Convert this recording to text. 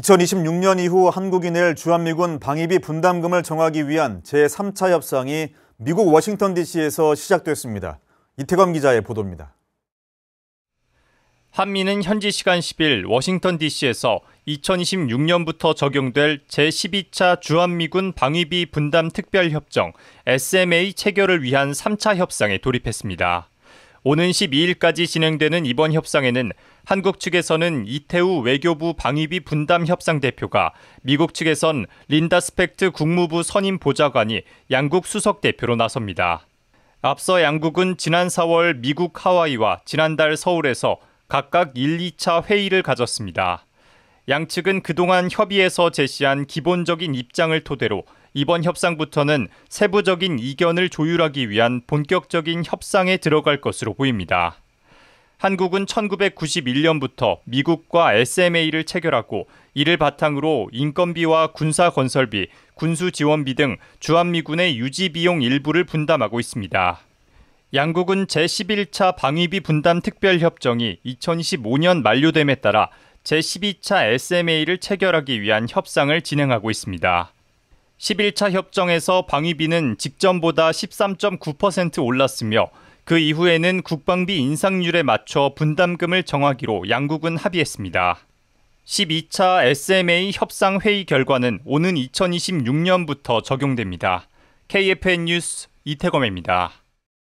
2026년 이후 한국이 낼 주한미군 방위비 분담금을 정하기 위한 제3차 협상이 미국 워싱턴 DC에서 시작됐습니다. 이태광 기자의 보도입니다. 한미는 현지 시간 10일 워싱턴 DC에서 2026년부터 적용될 제12차 주한미군 방위비 분담 특별협정 SMA 체결을 위한 3차 협상에 돌입했습니다. 오는 12일까지 진행되는 이번 협상에는 한국 측에서는 이태우 외교부 방위비 분담 협상 대표가 미국 측에선 린다 스펙트 국무부 선임 보좌관이 양국 수석 대표로 나섭니다. 앞서 양국은 지난 4월 미국 하와이와 지난달 서울에서 각각 1, 2차 회의를 가졌습니다. 양측은 그동안 협의에서 제시한 기본적인 입장을 토대로 이번 협상부터는 세부적인 이견을 조율하기 위한 본격적인 협상에 들어갈 것으로 보입니다. 한국은 1991년부터 미국과 SMA를 체결하고 이를 바탕으로 인건비와 군사 건설비, 군수 지원비 등 주한미군의 유지 비용 일부를 분담하고 있습니다. 양국은 제11차 방위비 분담 특별 협정이 2 0 2 5년 만료됨에 따라 제12차 SMA를 체결하기 위한 협상을 진행하고 있습니다. 11차 협정에서 방위비는 직전보다 13.9% 올랐으며 그 이후에는 국방비 인상률에 맞춰 분담금을 정하기로 양국은 합의했습니다. 12차 SMA 협상 회의 결과는 오는 2026년부터 적용됩니다. KFN 뉴스 이태검입니다.